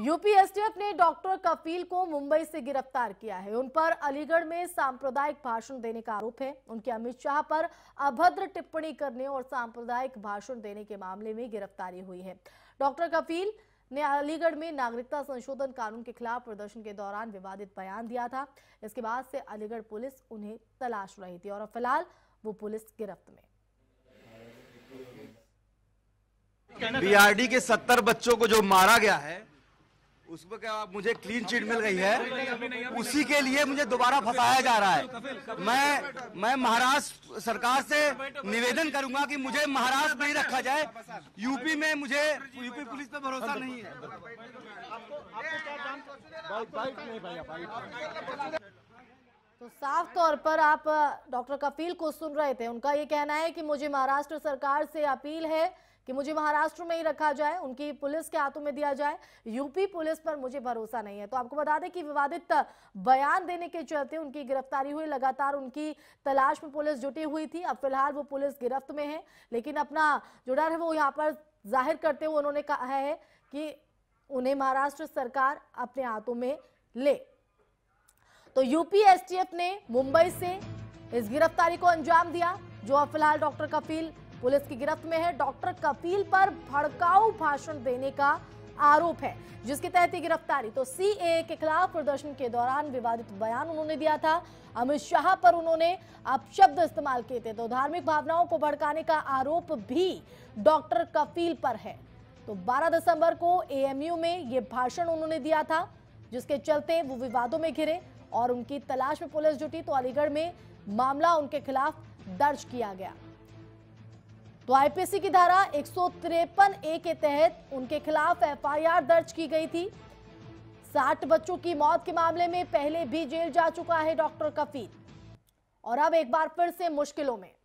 UP ने doctor कफील को मुंबई से गिरफ्तार किया है उन पर अलीगढ़ में सांप्रदायिक भाषण देने का आरोप है उनके अमित शाह पर अभद्र टिप्पणी करने और सांप्रदायिक भाषण देने के मामले में गिरफ्तारी हुई है डॉक्टर कफील ने अलीगढ़ में नागरिकता संशोधन कानून के खिलाफ प्रदर्शन के दौरान विवादित बयान दिया था इसके बाद से अलीगढ़ पुलिस उन्हें तलाश रही थी और फिलहाल वो पुलिस गिरफ्त में बीआरडी के सत्तर बच्चों को जो मारा गया है उसमें क्या मुझे क्लीन चिट मिल गई है उसी के लिए मुझे दोबारा फंसाया जा रहा है मैं मैं महाराष्ट्र सरकार से निवेदन करूंगा कि मुझे महाराष्ट्र नहीं रखा जाए यूपी में मुझे यूपी पुलिस पर भरोसा नहीं है तो साफ तौर पर आप डॉक्टर कफील को सुन रहे थे उनका ये कहना है कि मुझे महाराष्ट्र सरकार से अपील है कि मुझे महाराष्ट्र में ही रखा जाए उनकी पुलिस के हाथों में दिया जाए यूपी पुलिस पर मुझे भरोसा नहीं है तो आपको बता दें कि विवादित बयान देने के चलते उनकी गिरफ्तारी हुई लगातार उनकी तलाश में पुलिस जुटी हुई थी अब फिलहाल वो पुलिस गिरफ्त में है लेकिन अपना जो डर है वो यहाँ पर जाहिर करते हुए उन्होंने कहा है कि उन्हें महाराष्ट्र सरकार अपने हाथों में ले तो यूपी ने मुंबई से इस गिरफ्तारी को अंजाम दिया जो अब फिलहाल डॉक्टर कपिल पुलिस की गिरफ्त में है डॉक्टर कपिल पर भड़काऊ भाषण देने का आरोप है जिसके तहत गिरफ्तारी तो सीए के खिलाफ प्रदर्शन के दौरान विवादित बयान उन्होंने दिया था अमित शाह पर उन्होंने अपशब्द इस्तेमाल किए थे तो धार्मिक भावनाओं को भड़काने का आरोप भी डॉक्टर कपिल पर है तो 12 दिसंबर को एएमयू में यह भाषण उन्होंने दिया था जिसके चलते वो विवादों में घिरे और उनकी तलाश में पुलिस जुटी तो अलीगढ़ में मामला उनके खिलाफ दर्ज किया गया तो आईपीसी की धारा एक ए के तहत उनके खिलाफ एफआईआर दर्ज की गई थी साठ बच्चों की मौत के मामले में पहले भी जेल जा चुका है डॉक्टर कफीर और अब एक बार फिर से मुश्किलों में